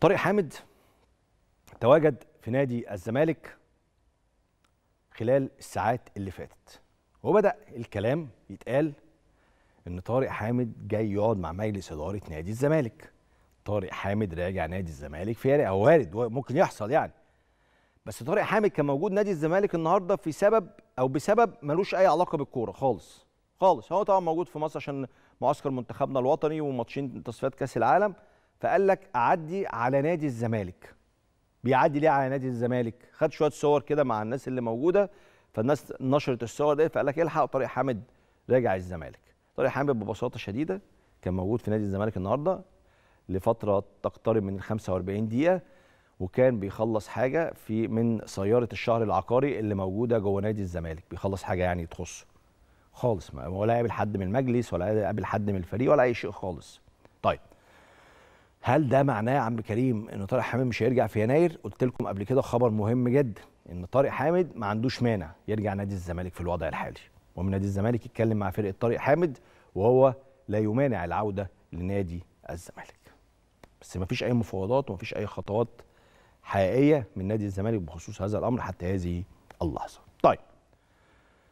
طارق حامد تواجد في نادي الزمالك خلال الساعات اللي فاتت وبدا الكلام يتقال ان طارق حامد جاي يقعد مع مجلس اداره نادي الزمالك طارق حامد راجع نادي الزمالك في او وارد ممكن يحصل يعني بس طارق حامد كان موجود نادي الزمالك النهارده في سبب او بسبب ملوش اي علاقه بالكوره خالص خالص هو طبعا موجود في مصر عشان معسكر منتخبنا الوطني وماتشين تصفيات كاس العالم فقال لك اعدي على نادي الزمالك بيعدي ليه على نادي الزمالك خد شويه صور كده مع الناس اللي موجوده فالناس نشرت الصور دي فقال لك الحق طارق حامد راجع الزمالك طارق حامد ببساطه شديده كان موجود في نادي الزمالك النهارده لفتره تقترب من 45 دقيقه وكان بيخلص حاجه في من سياره الشهر العقاري اللي موجوده جوه نادي الزمالك بيخلص حاجه يعني تخصه خالص ولا قابل حد من المجلس ولا قابل حد من الفريق ولا اي شيء خالص طيب هل ده معناه يا عم كريم ان طارق حامد مش هيرجع في يناير قلت لكم قبل كده خبر مهم جدا ان طارق حامد ما عندوش مانع يرجع نادي الزمالك في الوضع الحالي ومن نادي الزمالك يتكلم مع فرقه طارق حامد وهو لا يمانع العوده لنادي الزمالك بس ما فيش اي مفاوضات وما فيش اي خطوات حقيقيه من نادي الزمالك بخصوص هذا الامر حتى هذه اللحظه طيب